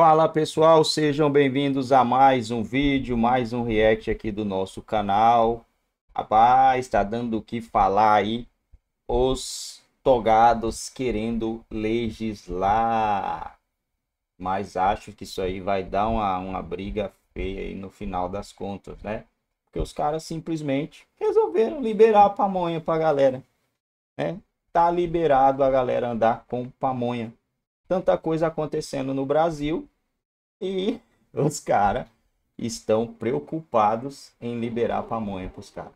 Fala pessoal, sejam bem-vindos a mais um vídeo, mais um react aqui do nosso canal. Rapaz, tá dando o que falar aí. Os togados querendo legislar. Mas acho que isso aí vai dar uma, uma briga feia aí no final das contas, né? Porque os caras simplesmente resolveram liberar a pamonha pra galera, né? Tá liberado a galera andar com pamonha tanta coisa acontecendo no Brasil e os caras estão preocupados em liberar pamonha para os caras.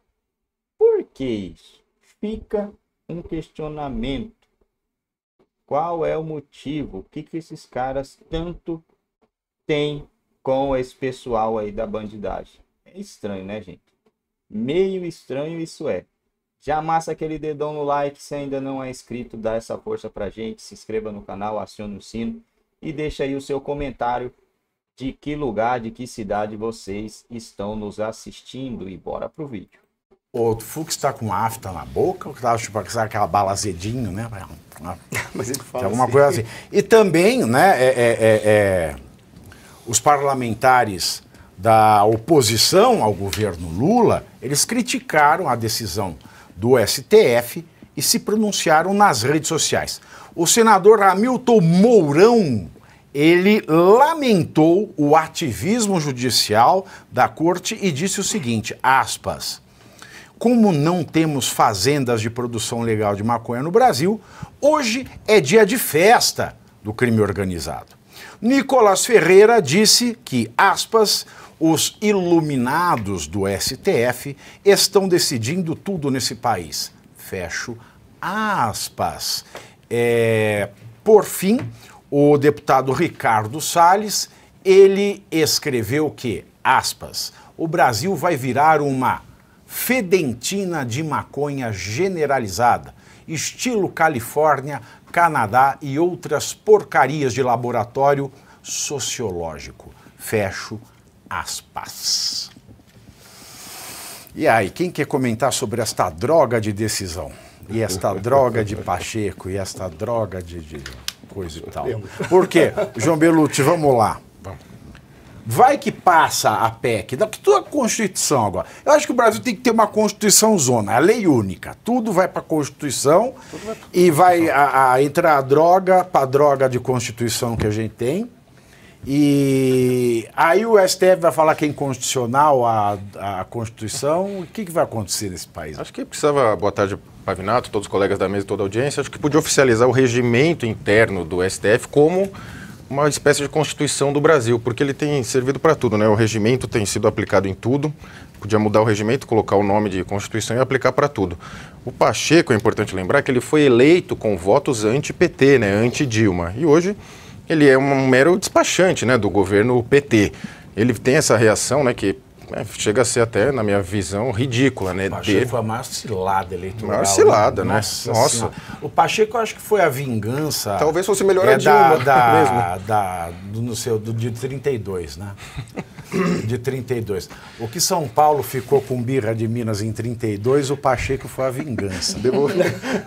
Por que isso? Fica um questionamento. Qual é o motivo? O que, que esses caras tanto têm com esse pessoal aí da bandidagem? É estranho, né, gente? Meio estranho isso é. Já amassa aquele dedão no like se ainda não é inscrito, dá essa força pra gente, se inscreva no canal, acione o sino e deixa aí o seu comentário de que lugar, de que cidade vocês estão nos assistindo e bora pro vídeo. O Fux tá com afta na boca, ou tá tipo aquela bala né? Mas ele fala alguma assim. coisa assim. E também, né, é, é, é, os parlamentares da oposição ao governo Lula, eles criticaram a decisão do STF e se pronunciaram nas redes sociais. O senador Hamilton Mourão, ele lamentou o ativismo judicial da corte e disse o seguinte, aspas: como não temos fazendas de produção legal de maconha no Brasil, hoje é dia de festa do crime organizado. Nicolas Ferreira disse que, aspas, os iluminados do STF estão decidindo tudo nesse país. Fecho aspas. É, por fim, o deputado Ricardo Salles, ele escreveu que, aspas, o Brasil vai virar uma fedentina de maconha generalizada, estilo Califórnia, Canadá e outras porcarias de laboratório sociológico. Fecho aspas. E aí, quem quer comentar sobre esta droga de decisão? E esta droga de Pacheco, e esta droga de, de coisa e tal. Por quê? João Belucci, vamos lá. Vai que passa a PEC, da tua Constituição agora. Eu acho que o Brasil tem que ter uma Constituição zona, é a lei única. Tudo vai para a Constituição e vai a, a, entrar a droga para a droga de Constituição que a gente tem. E aí o STF vai falar que é inconstitucional a, a Constituição. O que, que vai acontecer nesse país? Acho que precisava, boa tarde, Pavinato, todos os colegas da mesa, e toda a audiência. Acho que podia oficializar o regimento interno do STF como uma espécie de constituição do Brasil, porque ele tem servido para tudo, né? O regimento tem sido aplicado em tudo. Podia mudar o regimento, colocar o nome de Constituição e aplicar para tudo. O Pacheco, é importante lembrar que ele foi eleito com votos anti-PT, né? Anti-Dilma. E hoje ele é um mero despachante né, do governo PT. Ele tem essa reação né, que é, chega a ser até, na minha visão, ridícula, né? Pacheco dele. foi a maior cilada eleitoral. Maior cilada, né? né? Nossa. Nossa. O Pacheco, acho que foi a vingança. Talvez fosse melhor é a Dilma da, mesmo. Da, do, no seu, do, de 32, né? de 32. O que São Paulo ficou com birra de Minas em 32, o Pacheco foi a vingança.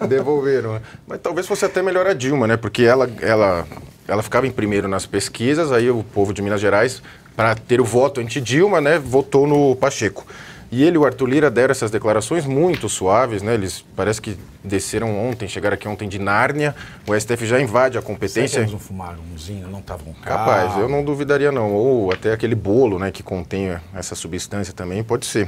devolveram. Né? Mas talvez fosse até melhor a Dilma, né? Porque ela, ela ela ficava em primeiro nas pesquisas, aí o povo de Minas Gerais, para ter o voto anti-Dilma, né, votou no Pacheco. E ele e o Arthur Lira deram essas declarações muito suaves, né? Eles parece que desceram ontem, chegaram aqui ontem de Nárnia. O STF já invade a competência. Será eles não fumaram umzinho, não estavam Capaz, eu não duvidaria não. Ou até aquele bolo, né, que contém essa substância também, pode ser.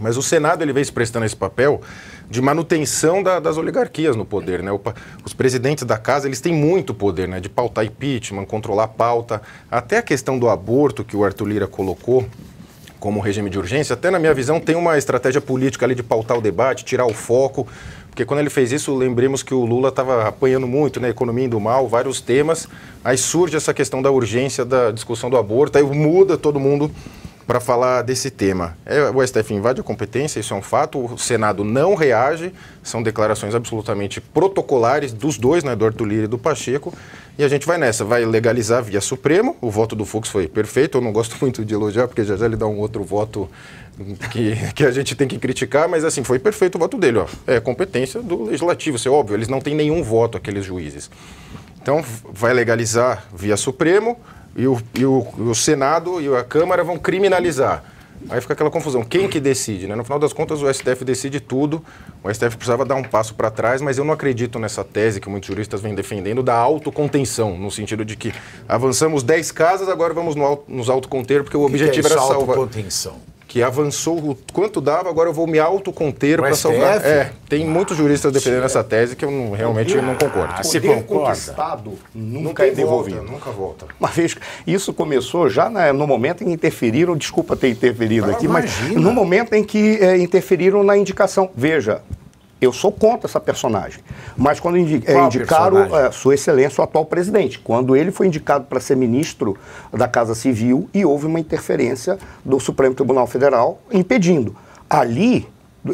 Mas o Senado ele vem se prestando esse papel de manutenção da, das oligarquias no poder, né? O, os presidentes da casa eles têm muito poder, né? De pautar impeachment, controlar a pauta, até a questão do aborto que o Arthur Lira colocou como regime de urgência, até na minha visão tem uma estratégia política ali de pautar o debate, tirar o foco, porque quando ele fez isso, lembremos que o Lula estava apanhando muito, né? Economia indo mal, vários temas, aí surge essa questão da urgência da discussão do aborto, aí muda todo mundo para falar desse tema. É, o STF invade a competência, isso é um fato, o Senado não reage, são declarações absolutamente protocolares dos dois, né, do Arthur Lira e do Pacheco, e a gente vai nessa, vai legalizar via Supremo, o voto do Fux foi perfeito, eu não gosto muito de elogiar, porque já já ele dá um outro voto que, que a gente tem que criticar, mas assim, foi perfeito o voto dele, ó. é competência do Legislativo, isso é óbvio, eles não têm nenhum voto, aqueles juízes. Então, vai legalizar via Supremo, e o, e o, o Senado e a Câmara vão criminalizar. Aí fica aquela confusão. Quem que decide? Né? No final das contas, o STF decide tudo. O STF precisava dar um passo para trás, mas eu não acredito nessa tese que muitos juristas vêm defendendo da autocontenção, no sentido de que avançamos 10 casas, agora vamos no, nos autoconter, porque o objetivo que que é era salvar. Autocontenção que avançou o quanto dava, agora eu vou me autoconter para salvar. É, tem ah, muitos juristas defendendo essa tese que eu não, realmente eu não concordo. se conquistado nunca, nunca é devolvido. Volta, nunca volta. Uma vez, isso começou já na, né, no momento em que interferiram, desculpa ter interferido ah, aqui, imagina. mas no momento em que é, interferiram na indicação. Veja, eu sou contra essa personagem. Mas quando indi é, Qual indicaram é, Sua Excelência, o atual presidente, quando ele foi indicado para ser ministro da Casa Civil e houve uma interferência do Supremo Tribunal Federal impedindo. Ali,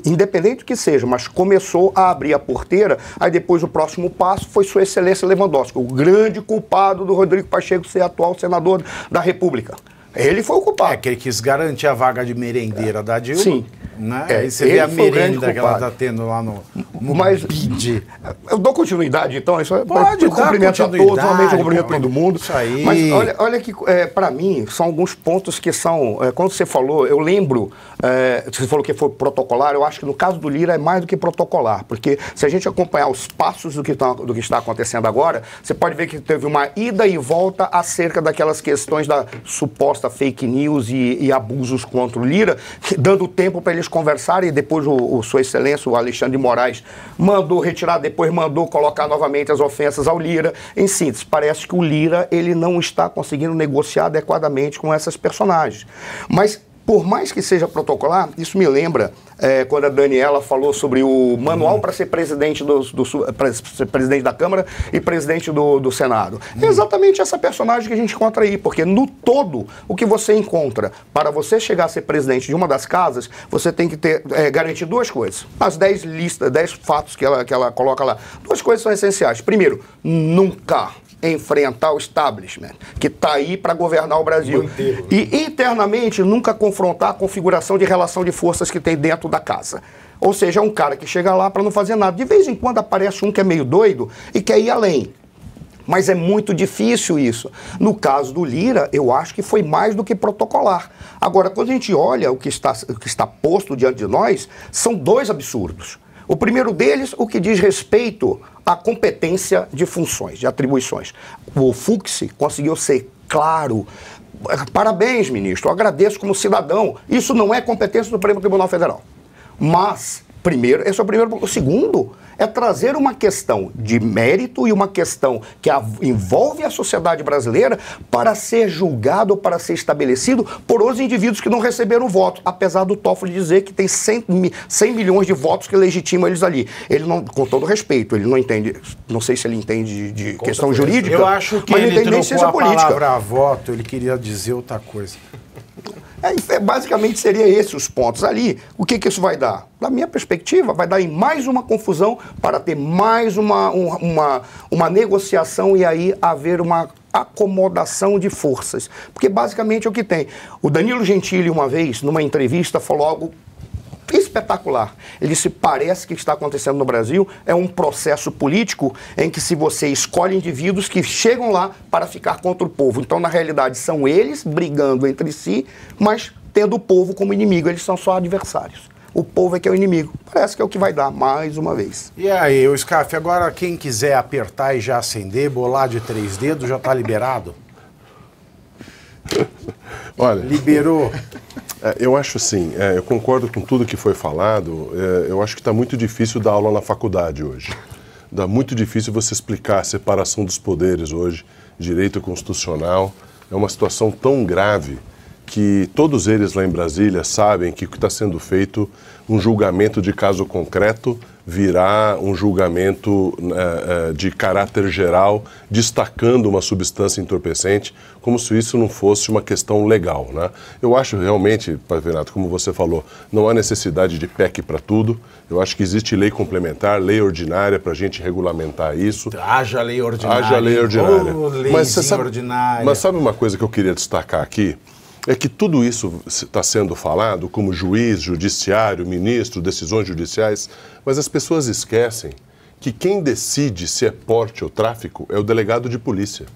independente do que seja, mas começou a abrir a porteira, aí depois o próximo passo foi Sua Excelência Lewandowski, o grande culpado do Rodrigo Pacheco ser atual senador da República. Ele foi o culpado. É que ele quis garantir a vaga de merendeira é. da Dilma. Sim. Né? É, Aí você vê a merenda que ela está tendo lá no, no Mas, BID. Eu dou continuidade, então? Isso é Pode eu dar cumprimento a todos, novamente eu é cumprimento todo mundo. Isso aí. Mas olha, olha que, é, para mim, são alguns pontos que são... É, quando você falou, eu lembro, é, você falou que foi protocolar, eu acho que no caso do Lira é mais do que protocolar, porque se a gente acompanhar os passos do que, tá, do que está acontecendo agora, você pode ver que teve uma ida e volta acerca daquelas questões da suposta fake news e, e abusos contra o Lira, que, dando tempo para eles conversaram e depois o, o Sua Excelência, o Alexandre de Moraes, mandou retirar, depois mandou colocar novamente as ofensas ao Lira. Em síntese, parece que o Lira ele não está conseguindo negociar adequadamente com essas personagens. Mas por mais que seja protocolar, isso me lembra é, quando a Daniela falou sobre o manual uhum. para ser presidente do, do ser presidente da Câmara e presidente do, do Senado. É uhum. exatamente essa personagem que a gente encontra aí, porque no todo o que você encontra para você chegar a ser presidente de uma das casas, você tem que ter é, garantir duas coisas. As dez listas, dez fatos que ela, que ela coloca lá. Duas coisas são essenciais. Primeiro, nunca enfrentar o establishment, que está aí para governar o Brasil. E internamente nunca confrontar a configuração de relação de forças que tem dentro da casa. Ou seja, é um cara que chega lá para não fazer nada. De vez em quando aparece um que é meio doido e quer ir além. Mas é muito difícil isso. No caso do Lira, eu acho que foi mais do que protocolar. Agora, quando a gente olha o que está, o que está posto diante de nós, são dois absurdos. O primeiro deles, o que diz respeito à competência de funções, de atribuições. O Fux conseguiu ser claro. Parabéns, ministro, Eu agradeço como cidadão. Isso não é competência do Supremo Tribunal Federal. Mas, primeiro, esse é o primeiro. O segundo é trazer uma questão de mérito e uma questão que a, envolve a sociedade brasileira para ser julgado, para ser estabelecido por os indivíduos que não receberam voto, apesar do Toffoli dizer que tem 100, 100 milhões de votos que legitimam eles ali. Ele não, com todo respeito, ele não entende, não sei se ele entende de questão jurídica. Eu acho que mas ele, ele trocou se política. palavra voto, ele queria dizer outra coisa. É, é, basicamente seria esses os pontos ali. O que, que isso vai dar? Na minha perspectiva, vai dar em mais uma confusão para ter mais uma, uma, uma negociação e aí haver uma acomodação de forças. Porque basicamente é o que tem. O Danilo Gentili, uma vez, numa entrevista, falou algo espetacular. Ele disse: parece que está acontecendo no Brasil é um processo político em que se você escolhe indivíduos que chegam lá para ficar contra o povo. Então, na realidade, são eles brigando entre si, mas tendo o povo como inimigo. Eles são só adversários. O povo é que é o inimigo. Parece que é o que vai dar, mais uma vez. E aí, o Scaf, agora quem quiser apertar e já acender, bolar de três dedos, já está liberado? Olha. Liberou. É, eu acho assim, é, eu concordo com tudo que foi falado. É, eu acho que está muito difícil dar aula na faculdade hoje. Dá muito difícil você explicar a separação dos poderes hoje, direito constitucional. É uma situação tão grave que todos eles lá em Brasília sabem que o que está sendo feito, um julgamento de caso concreto, virá um julgamento uh, uh, de caráter geral, destacando uma substância entorpecente, como se isso não fosse uma questão legal. Né? Eu acho realmente, Renato, como você falou, não há necessidade de PEC para tudo. Eu acho que existe lei complementar, lei ordinária para a gente regulamentar isso. Haja lei ordinária. Haja lei ordinária. mas, sabe, ordinária. mas sabe uma coisa que eu queria destacar aqui? é que tudo isso está sendo falado como juiz, judiciário, ministro, decisões judiciais, mas as pessoas esquecem que quem decide se é porte ou tráfico é o delegado de polícia.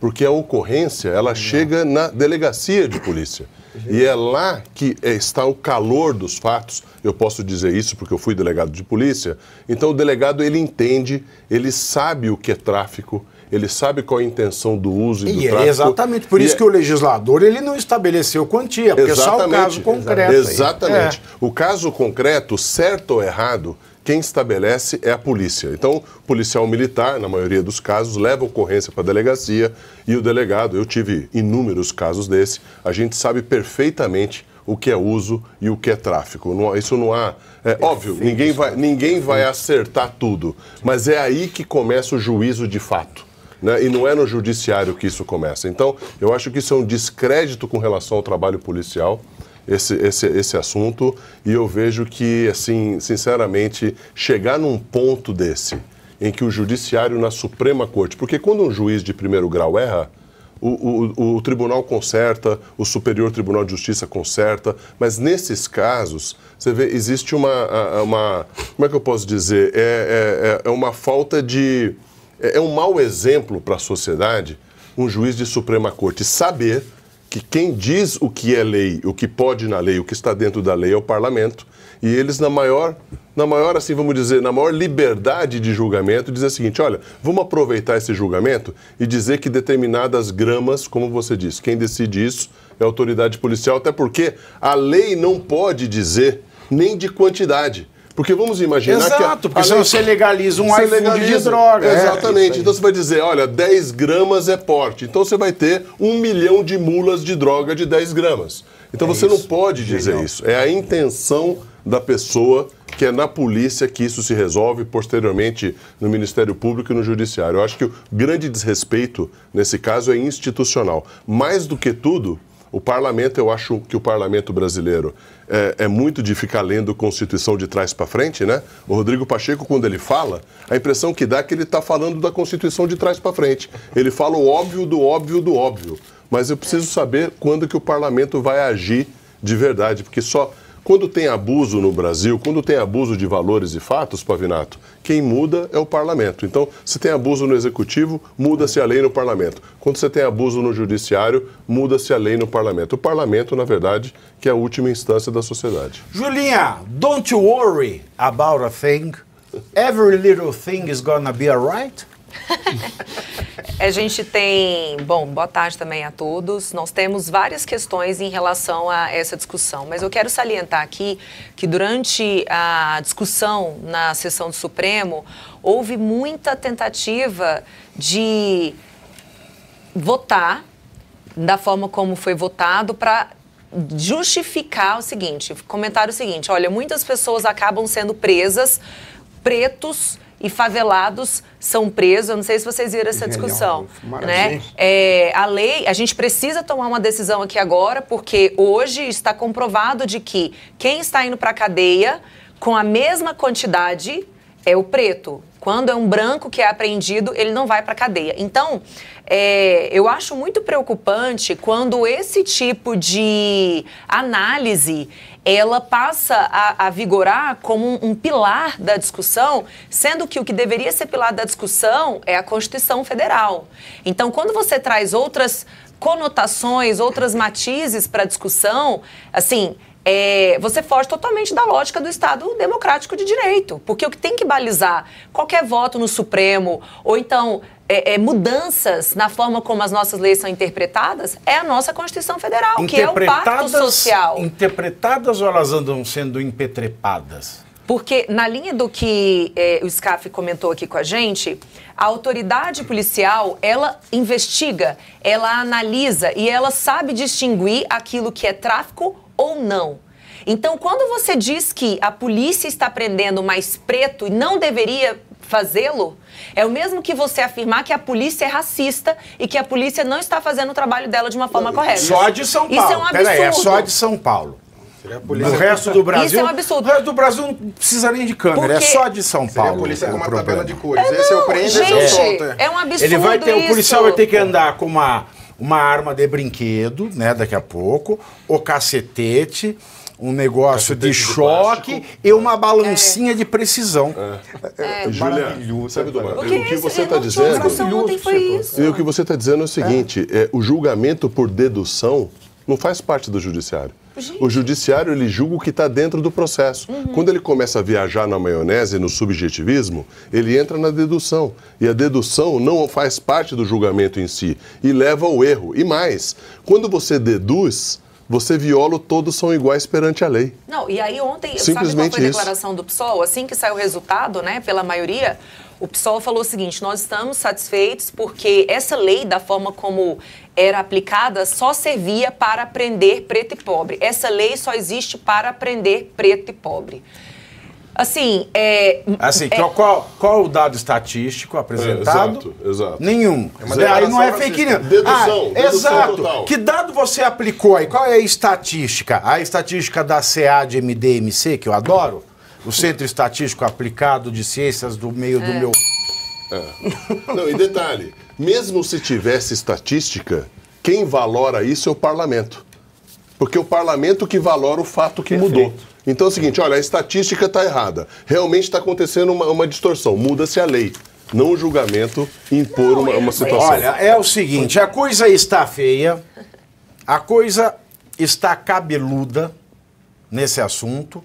Porque a ocorrência, ela uhum. chega na delegacia de polícia. E é lá que é, está o calor dos fatos. Eu posso dizer isso porque eu fui delegado de polícia. Então o delegado ele entende, ele sabe o que é tráfico, ele sabe qual é a intenção do uso e, e do é, tráfico. Exatamente, por e isso é... que o legislador ele não estabeleceu quantia, porque exatamente, é só o caso concreto. Exatamente. É. O caso concreto, certo ou errado, quem estabelece é a polícia. Então, policial militar, na maioria dos casos, leva a ocorrência para a delegacia e o delegado, eu tive inúmeros casos desse, a gente sabe perfeitamente o que é uso e o que é tráfico. Não, isso não há. É óbvio, ninguém vai, ninguém vai acertar tudo, mas é aí que começa o juízo de fato né? e não é no judiciário que isso começa. Então, eu acho que isso é um descrédito com relação ao trabalho policial esse, esse, esse assunto e eu vejo que, assim, sinceramente, chegar num ponto desse em que o judiciário na Suprema Corte, porque quando um juiz de primeiro grau erra, o, o, o tribunal conserta, o Superior Tribunal de Justiça conserta, mas nesses casos, você vê, existe uma. uma como é que eu posso dizer? É, é, é, é uma falta de é, é um mau exemplo para a sociedade um juiz de Suprema Corte saber que quem diz o que é lei, o que pode na lei, o que está dentro da lei é o parlamento, e eles na maior, na maior assim vamos dizer, na maior liberdade de julgamento, dizer o seguinte, olha, vamos aproveitar esse julgamento e dizer que determinadas gramas, como você disse, quem decide isso é a autoridade policial, até porque a lei não pode dizer nem de quantidade. Porque vamos imaginar Exato, que... Exato, porque senão você legaliza um você iPhone legaliza, de droga. É, Exatamente. É, então você vai dizer, olha, 10 gramas é porte. Então você vai ter um milhão de mulas de droga de 10 gramas. Então é você isso. não pode dizer isso. É a intenção da pessoa que é na polícia que isso se resolve, posteriormente no Ministério Público e no Judiciário. Eu acho que o grande desrespeito nesse caso é institucional. Mais do que tudo, o parlamento, eu acho que o parlamento brasileiro é, é muito de ficar lendo Constituição de trás para frente, né? O Rodrigo Pacheco, quando ele fala, a impressão que dá é que ele está falando da Constituição de trás para frente. Ele fala o óbvio do óbvio do óbvio. Mas eu preciso saber quando que o parlamento vai agir de verdade, porque só quando tem abuso no Brasil, quando tem abuso de valores e fatos, Pavinato, quem muda é o parlamento. Então, se tem abuso no executivo, muda-se a lei no parlamento. Quando você tem abuso no judiciário, muda-se a lei no parlamento. O parlamento, na verdade, que é a última instância da sociedade. Julinha, don't you worry about a thing. Every little thing is gonna be alright. a gente tem, bom, boa tarde também a todos. Nós temos várias questões em relação a essa discussão, mas eu quero salientar aqui que durante a discussão na sessão do Supremo houve muita tentativa de votar da forma como foi votado para justificar o seguinte, comentar o seguinte, olha, muitas pessoas acabam sendo presas pretos e favelados são presos. Eu não sei se vocês viram essa é, discussão. É né? É, a lei, a gente precisa tomar uma decisão aqui agora, porque hoje está comprovado de que quem está indo para a cadeia com a mesma quantidade é o preto. Quando é um branco que é apreendido, ele não vai para cadeia. Então, é, eu acho muito preocupante quando esse tipo de análise ela passa a, a vigorar como um, um, pilar da discussão, sendo que o que deveria ser pilar da discussão é a Constituição Federal. Então, quando você traz outras conotações, outras matizes para a discussão, assim, é, você foge totalmente da lógica do Estado democrático de direito. Porque o que tem que balizar qualquer voto no Supremo, ou então é, é, mudanças na forma como as nossas leis são interpretadas, é a nossa Constituição Federal, que é o pacto social. Interpretadas ou elas andam sendo impetrepadas? Porque, na linha do que é, o SCAF comentou aqui com a gente, a autoridade policial, ela investiga, ela analisa e ela sabe distinguir aquilo que é tráfico ou não. Então, quando você diz que a polícia está prendendo mais preto e não deveria fazê-lo, é o mesmo que você afirmar que a polícia é racista e que a polícia não está fazendo o trabalho dela de uma forma correta. Só de São Paulo. Isso é um absurdo. Peraí, é só de São Paulo. O resto do Brasil. Isso é um absurdo. O resto do Brasil não precisa nem de câmera, é Porque... é só de São Paulo. Seria a polícia com uma problema. tabela de cores. É, esse é o esse é o É um absurdo. Ele vai ter, isso. O policial vai ter que andar com uma uma arma de brinquedo, né, daqui a pouco, o cacetete, um negócio de, de choque e uma é. balancinha é. de precisão. É. É. é sabe do é o que, tá o que você está dizendo? E o que você está dizendo é o seguinte: o julgamento por dedução não faz parte do judiciário. Gente. O judiciário ele julga o que está dentro do processo. Uhum. Quando ele começa a viajar na maionese, no subjetivismo, ele entra na dedução. E a dedução não faz parte do julgamento em si e leva ao erro. E mais, quando você deduz, você viola todos são iguais perante a lei. Não, e aí ontem, Simplesmente sabe qual foi a declaração isso. do PSOL? Assim que saiu o resultado, né, pela maioria, o PSOL falou o seguinte: nós estamos satisfeitos porque essa lei, da forma como era aplicada, só servia para prender preto e pobre. Essa lei só existe para prender preto e pobre. Assim, é. Assim, é, qual, qual o dado estatístico apresentado? É, exato, exato. Nenhum. É, é aí não é fake news. Ah, dedução, ah, dedução Exato. Total. Que dado você aplicou aí? Qual é a estatística? A estatística da CA de MDMC, que eu adoro? o Centro Estatístico Aplicado de Ciências do meio é. do meu. É. Não, e detalhe, mesmo se tivesse estatística, quem valora isso é o parlamento. Porque é o parlamento que valora o fato que Perfeito. mudou. Então é o seguinte, olha, a estatística está errada. Realmente está acontecendo uma, uma distorção. Muda-se a lei não o julgamento, impor não, uma, uma situação. Olha, é o seguinte, a coisa está feia, a coisa está cabeluda nesse assunto.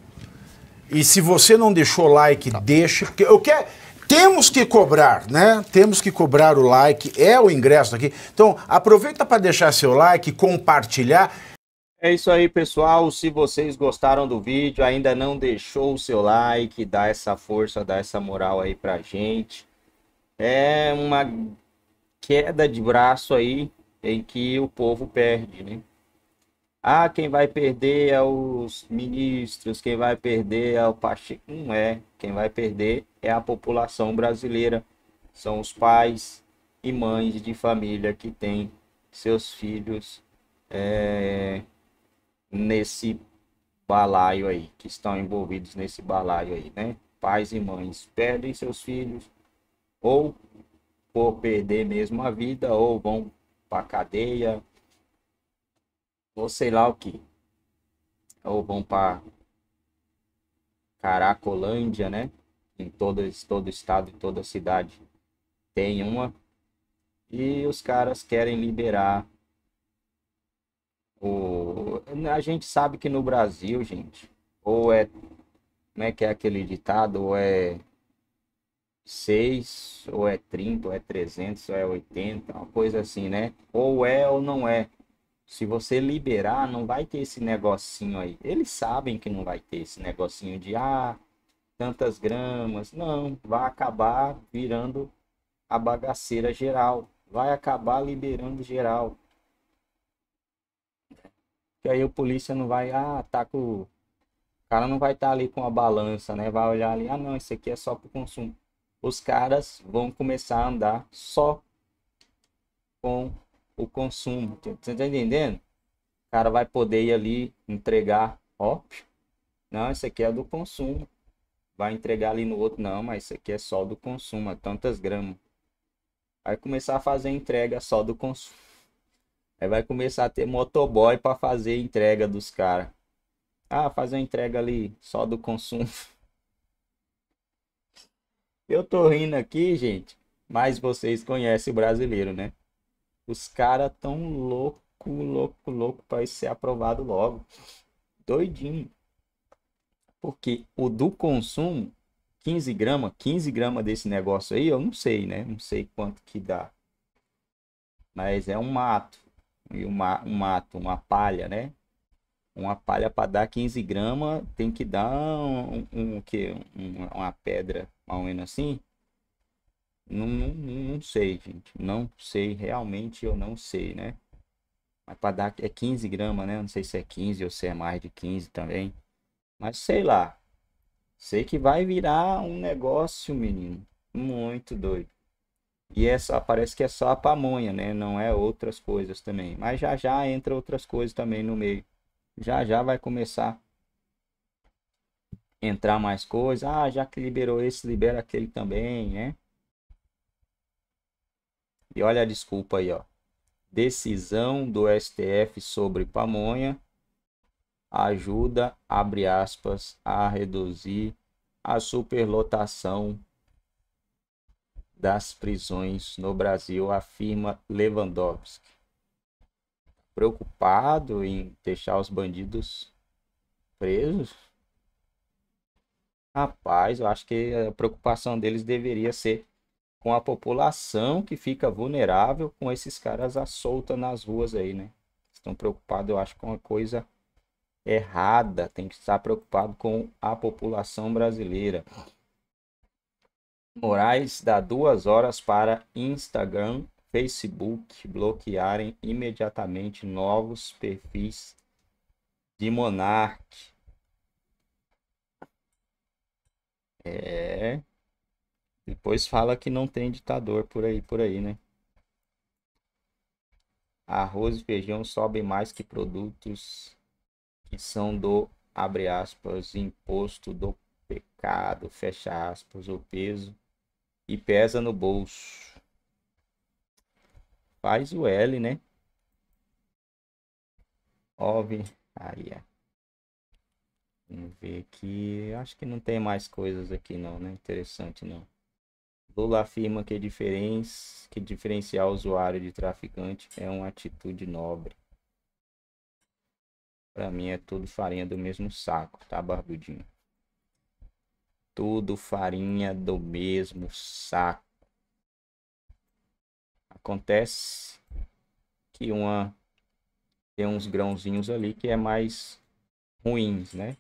E se você não deixou like, tá. deixe, porque eu quero temos que cobrar, né? Temos que cobrar o like, é o ingresso aqui. Então, aproveita para deixar seu like, compartilhar. É isso aí, pessoal. Se vocês gostaram do vídeo, ainda não deixou o seu like, dá essa força, dá essa moral aí pra gente. É uma queda de braço aí em que o povo perde, né? Ah, quem vai perder é os ministros, quem vai perder é o Pacheco. Não é. Quem vai perder é a população brasileira. São os pais e mães de família que têm seus filhos é, nesse balaio aí, que estão envolvidos nesse balaio aí, né? Pais e mães perdem seus filhos, ou por perder mesmo a vida, ou vão para cadeia, ou sei lá o que. Ou vão para Caracolândia, né? Em todo, todo estado e toda cidade tem uma. E os caras querem liberar o... A gente sabe que no Brasil, gente, ou é. Como é que é aquele ditado? Ou é 6, ou é 30, ou é 300, ou é 80, uma coisa assim, né? Ou é ou não é. Se você liberar, hum. não vai ter esse negocinho aí. Eles sabem que não vai ter esse negocinho de ah, tantas gramas. Não, vai acabar virando a bagaceira geral. Vai acabar liberando geral. Que aí o polícia não vai, ah, tá com. O cara não vai estar tá ali com a balança, né? Vai olhar ali, ah, não, isso aqui é só para consumo. Os caras vão começar a andar só com o consumo. Você tá entendendo? O cara vai poder ir ali entregar, ó. Não, isso aqui é do consumo. Vai entregar ali no outro, não, mas isso aqui é só do consumo, é tantas gramas. Vai começar a fazer entrega só do consumo. Aí vai começar a ter motoboy para fazer entrega dos caras. Ah, fazer entrega ali só do consumo. Eu tô rindo aqui, gente, mas vocês conhecem o brasileiro, né? Os caras tão louco, louco, louco para ser aprovado logo. Doidinho. Porque o do consumo, 15 gramas, 15 gramas desse negócio aí, eu não sei, né? Não sei quanto que dá. Mas é um mato. E uma, um mato, uma palha, né? Uma palha para dar 15 gramas tem que dar um, um, um, um, uma pedra, ou menos assim, não, não, não sei, gente. Não sei, realmente eu não sei, né? Mas para dar é 15 gramas, né? Não sei se é 15 ou se é mais de 15 também. Mas sei lá. Sei que vai virar um negócio, menino. Muito doido. E essa é parece que é só a pamonha, né? Não é outras coisas também. Mas já já entra outras coisas também no meio. Já já vai começar entrar mais coisas. Ah, já que liberou esse, libera aquele também, né? E olha a desculpa aí, ó. Decisão do STF sobre pamonha ajuda, abre aspas, a reduzir a superlotação das prisões no Brasil, afirma Lewandowski. Preocupado em deixar os bandidos presos? Rapaz, eu acho que a preocupação deles deveria ser com a população que fica vulnerável com esses caras à solta nas ruas aí, né? Estão preocupados, eu acho, com é uma coisa errada. Tem que estar preocupado com a população brasileira. Moraes dá duas horas para Instagram, Facebook bloquearem imediatamente novos perfis de Monarque. É, depois fala que não tem ditador por aí, por aí, né? Arroz e feijão sobem mais que produtos que são do, abre aspas, imposto do pecado, fecha aspas, o peso e pesa no bolso. Faz o L, né? Ove, aí, ó. é. Vamos ver aqui. Acho que não tem mais coisas aqui não, né? Interessante não. Lula afirma que, que diferenciar o usuário de traficante é uma atitude nobre. Para mim é tudo farinha do mesmo saco, tá, barbudinho? Tudo farinha do mesmo saco. Acontece que uma tem uns grãozinhos ali que é mais ruins, né?